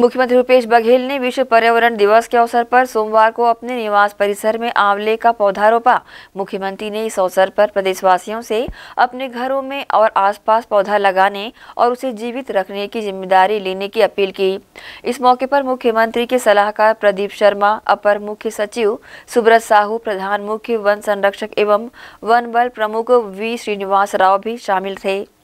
मुख्यमंत्री भूपेश बघेल ने विश्व पर्यावरण दिवस के अवसर पर सोमवार को अपने निवास परिसर में आंवले का पौधा रोपा मुख्यमंत्री ने इस अवसर पर प्रदेशवासियों से अपने घरों में और आसपास पौधा लगाने और उसे जीवित रखने की जिम्मेदारी लेने की अपील की इस मौके पर मुख्यमंत्री के सलाहकार प्रदीप शर्मा अपर मुख्य सचिव सुब्रत साहू प्रधान मुख्य वन संरक्षक एवं वन बल प्रमुख वी श्रीनिवास राव भी शामिल थे